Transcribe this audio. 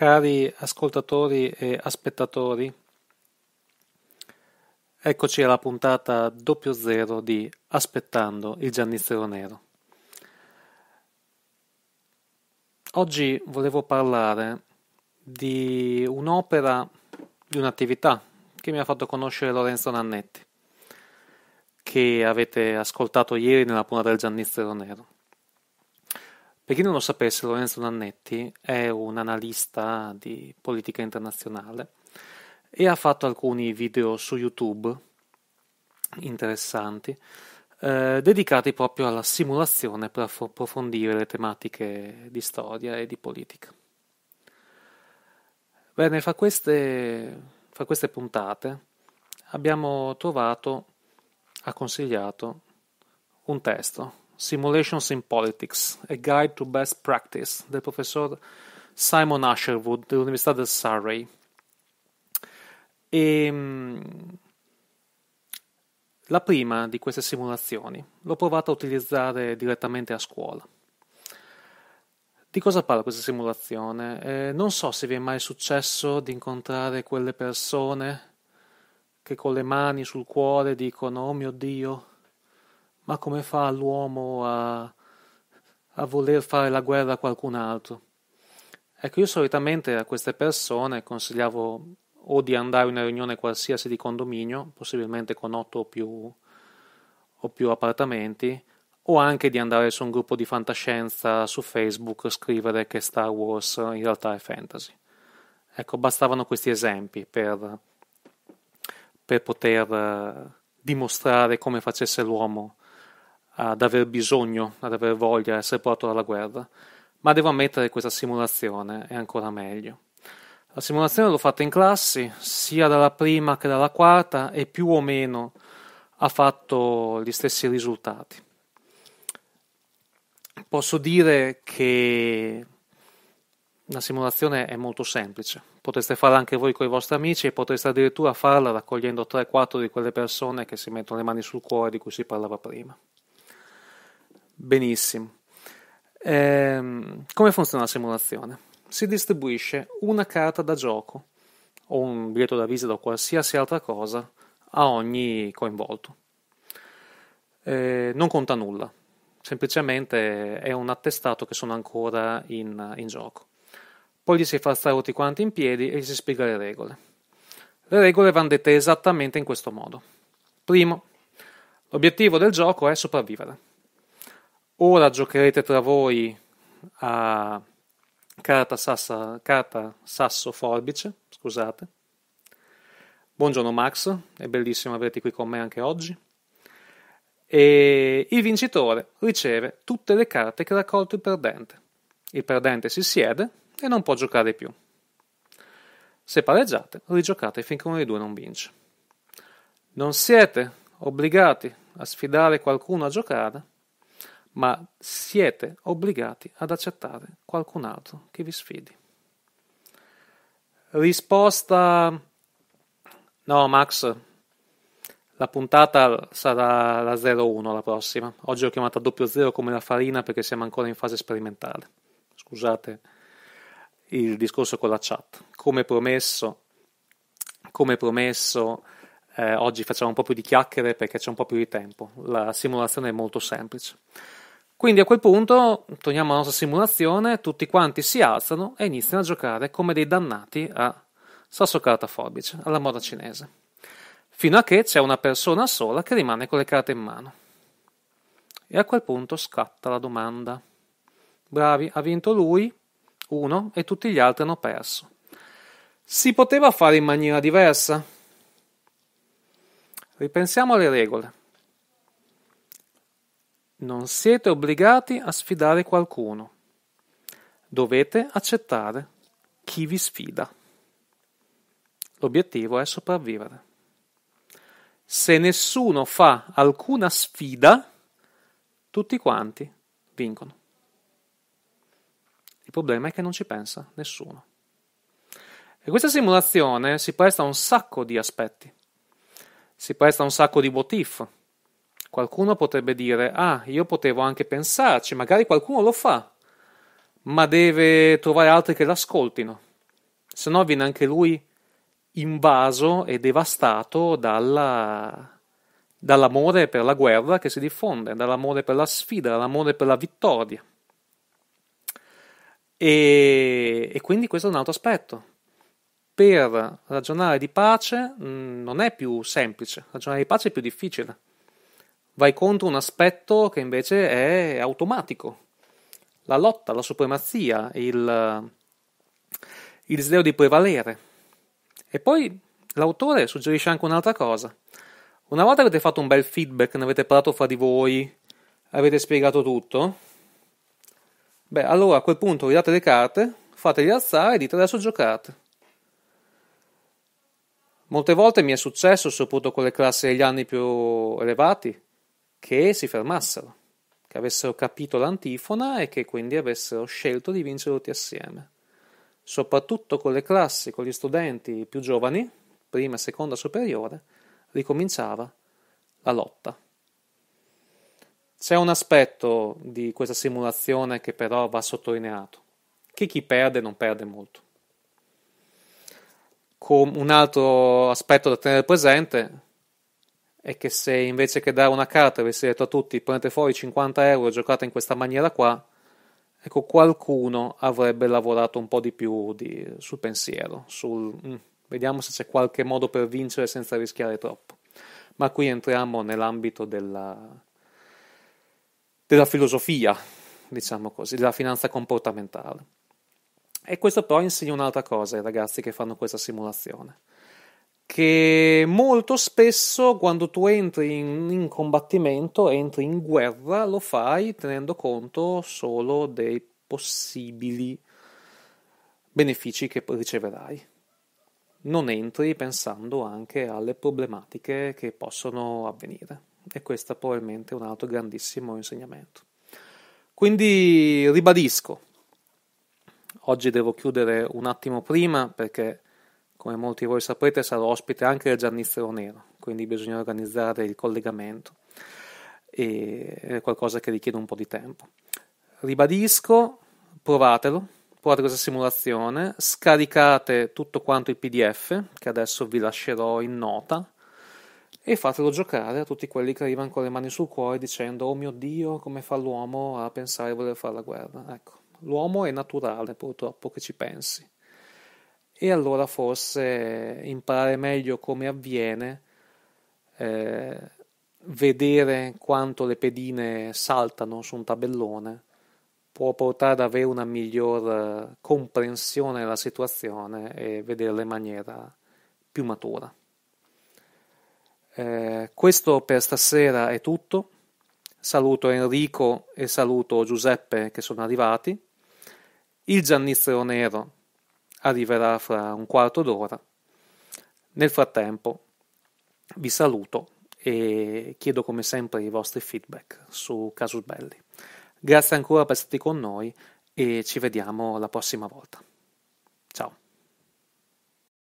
Cari ascoltatori e aspettatori, eccoci alla puntata doppio zero di Aspettando il Giannizzero Nero. Oggi volevo parlare di un'opera, di un'attività che mi ha fatto conoscere Lorenzo Nannetti, che avete ascoltato ieri nella puntata del Giannizzero Nero. Per chi non lo sapesse, Lorenzo Nannetti è un analista di politica internazionale e ha fatto alcuni video su YouTube interessanti eh, dedicati proprio alla simulazione per approfondire le tematiche di storia e di politica. Bene, fra queste, fra queste puntate abbiamo trovato, ha consigliato un testo Simulations in Politics, A Guide to Best Practice del professor Simon Asherwood dell'Università del Surrey. E, ehm, la prima di queste simulazioni l'ho provata a utilizzare direttamente a scuola. Di cosa parla questa simulazione? Eh, non so se vi è mai successo di incontrare quelle persone che con le mani sul cuore dicono: Oh mio Dio, ma come fa l'uomo a, a voler fare la guerra a qualcun altro? Ecco, io solitamente a queste persone consigliavo o di andare in una riunione qualsiasi di condominio, possibilmente con otto o più, o più appartamenti, o anche di andare su un gruppo di fantascienza su Facebook e scrivere che Star Wars in realtà è fantasy. Ecco, bastavano questi esempi per, per poter eh, dimostrare come facesse l'uomo ad aver bisogno, ad aver voglia, di essere portato alla guerra. Ma devo ammettere che questa simulazione è ancora meglio. La simulazione l'ho fatta in classi, sia dalla prima che dalla quarta, e più o meno ha fatto gli stessi risultati. Posso dire che la simulazione è molto semplice. Potreste farla anche voi con i vostri amici e potreste addirittura farla raccogliendo 3-4 di quelle persone che si mettono le mani sul cuore di cui si parlava prima. Benissimo. Ehm, come funziona la simulazione? Si distribuisce una carta da gioco o un biglietto da visita o qualsiasi altra cosa a ogni coinvolto. Ehm, non conta nulla, semplicemente è un attestato che sono ancora in, in gioco. Poi gli si fa stare tutti quanti in piedi e gli si spiega le regole. Le regole vanno dette esattamente in questo modo. Primo, l'obiettivo del gioco è sopravvivere. Ora giocherete tra voi a carta, sassa, carta sasso forbice, scusate. Buongiorno Max, è bellissimo averti qui con me anche oggi. E il vincitore riceve tutte le carte che ha raccolto il perdente. Il perdente si siede e non può giocare più. Se pareggiate, rigiocate finché uno dei due non vince. Non siete obbligati a sfidare qualcuno a giocare ma siete obbligati ad accettare qualcun altro che vi sfidi. Risposta... No, Max, la puntata sarà la 01 la prossima. Oggi ho chiamato a doppio zero come la farina perché siamo ancora in fase sperimentale. Scusate il discorso con la chat. Come promesso, come promesso eh, oggi facciamo un po' più di chiacchiere perché c'è un po' più di tempo. La simulazione è molto semplice. Quindi a quel punto torniamo alla nostra simulazione, tutti quanti si alzano e iniziano a giocare come dei dannati a sasso carta forbice, alla moda cinese. Fino a che c'è una persona sola che rimane con le carte in mano. E a quel punto scatta la domanda. Bravi, ha vinto lui, uno, e tutti gli altri hanno perso. Si poteva fare in maniera diversa? Ripensiamo alle regole. Non siete obbligati a sfidare qualcuno. Dovete accettare chi vi sfida. L'obiettivo è sopravvivere. Se nessuno fa alcuna sfida, tutti quanti vincono. Il problema è che non ci pensa nessuno. E questa simulazione si presta a un sacco di aspetti, si presta a un sacco di motif, Qualcuno potrebbe dire, ah, io potevo anche pensarci, magari qualcuno lo fa, ma deve trovare altri che l'ascoltino, se no viene anche lui invaso e devastato dalla, dall'amore per la guerra che si diffonde, dall'amore per la sfida, dall'amore per la vittoria. E, e quindi questo è un altro aspetto. Per ragionare di pace mh, mm, non è più semplice, ragionare di pace è più difficile vai contro un aspetto che invece è automatico. La lotta, la supremazia, il, eh, il desiderio di prevalere. E poi l'autore suggerisce anche un'altra cosa. Una volta avete fatto un bel feedback, ne avete parlato fra di voi, avete spiegato tutto, beh, allora a quel punto vi date le carte, fateli alzare e dite adesso giocate. Molte volte mi è successo, soprattutto con le classi degli anni più elevati, che si fermassero, che avessero capito l'antifona e che quindi avessero scelto di vincere tutti assieme. Soprattutto con le classi, con gli studenti più giovani, prima e seconda superiore, ricominciava la lotta. C'è un aspetto di questa simulazione che però va sottolineato, che chi perde non perde molto. Con un altro aspetto da tenere presente e che se invece che dare una carta avessi detto a tutti prendete fuori 50 euro e giocate in questa maniera qua, ecco qualcuno avrebbe lavorato un po' di più di, sul pensiero, sul mm, vediamo se c'è qualche modo per vincere senza rischiare troppo. Ma qui entriamo nell'ambito della, della filosofia, diciamo così, della finanza comportamentale. E questo però insegna un'altra cosa ai ragazzi che fanno questa simulazione che molto spesso quando tu entri in, in, combattimento, entri in guerra, lo fai tenendo conto solo dei possibili benefici che riceverai. Non entri pensando anche alle problematiche che possono avvenire. E questo è probabilmente un altro grandissimo insegnamento. Quindi ribadisco, oggi devo chiudere un attimo prima perché come molti di voi sapete, sarò ospite anche del Giannizzero Nero, quindi bisogna organizzare il collegamento. E è qualcosa che richiede un po' di tempo. Ribadisco, provatelo, provate questa simulazione, scaricate tutto quanto il PDF, che adesso vi lascerò in nota, e fatelo giocare a tutti quelli che arrivano con le mani sul cuore dicendo oh mio Dio, come fa l'uomo a pensare di voler fare la guerra. Ecco, l'uomo è naturale purtroppo che ci pensi e allora forse imparare meglio come avviene, eh, vedere quanto le pedine saltano su un tabellone può portare ad avere una miglior eh, comprensione della situazione e vederla in maniera più matura. Eh, questo per stasera è tutto. Saluto Enrico e saluto Giuseppe che sono arrivati. Il Giannizzero Nero arriverà fra un quarto d'ora. Nel frattempo vi saluto e chiedo come sempre i vostri feedback su Casus Belli. Grazie ancora per essere stati con noi e ci vediamo la prossima volta. Ciao.